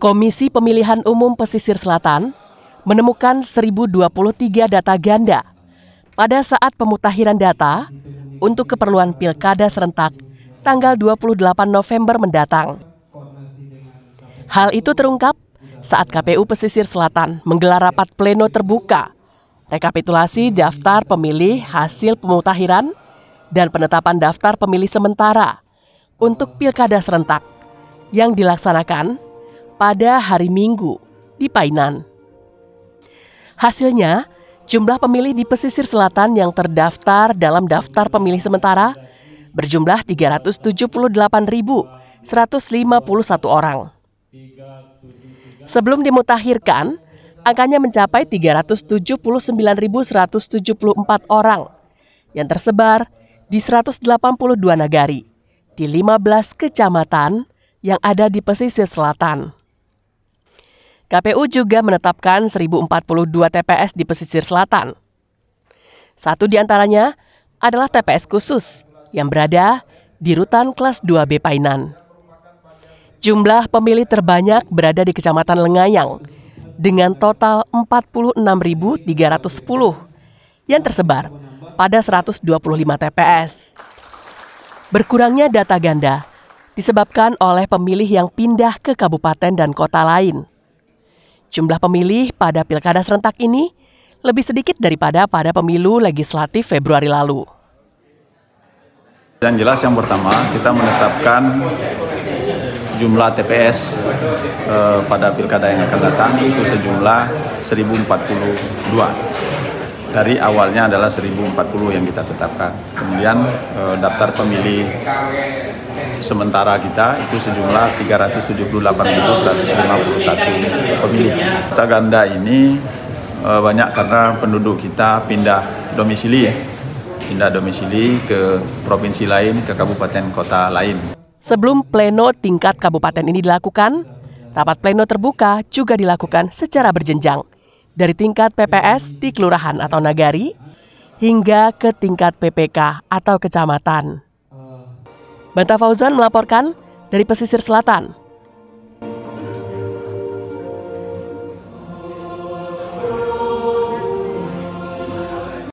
Komisi Pemilihan Umum Pesisir Selatan menemukan 1023 data ganda pada saat pemutahiran data untuk keperluan pilkada serentak tanggal 28 November mendatang. Hal itu terungkap saat KPU Pesisir Selatan menggelar rapat pleno terbuka rekapitulasi daftar pemilih hasil pemutahiran dan penetapan daftar pemilih sementara untuk pilkada serentak yang dilaksanakan pada hari Minggu di Painan. Hasilnya, jumlah pemilih di pesisir selatan yang terdaftar dalam daftar pemilih sementara berjumlah 378.151 orang. Sebelum dimutahirkan, angkanya mencapai 379.174 orang yang tersebar di 182 nagari di 15 kecamatan yang ada di pesisir selatan. KPU juga menetapkan 1042 TPS di pesisir selatan. Satu di antaranya adalah TPS khusus yang berada di rutan kelas 2B Painan. Jumlah pemilih terbanyak berada di Kecamatan Lengayang dengan total 46.310 yang tersebar pada 125 TPS. Berkurangnya data ganda disebabkan oleh pemilih yang pindah ke kabupaten dan kota lain. Jumlah pemilih pada pilkada serentak ini lebih sedikit daripada pada pemilu legislatif Februari lalu. Dan jelas yang pertama, kita menetapkan jumlah TPS eh, pada pilkada yang akan datang itu sejumlah 1042 dari awalnya adalah 1040 yang kita tetapkan. Kemudian eh, daftar pemilih sementara kita itu sejumlah 378.151 pemilih. Kota Ganda ini eh, banyak karena penduduk kita pindah domisili ya. Pindah domisili ke provinsi lain, ke kabupaten kota lain. Sebelum pleno tingkat kabupaten ini dilakukan, rapat pleno terbuka juga dilakukan secara berjenjang dari tingkat PPS di kelurahan atau nagari hingga ke tingkat PPK atau kecamatan. Banta Fauzan melaporkan dari pesisir selatan.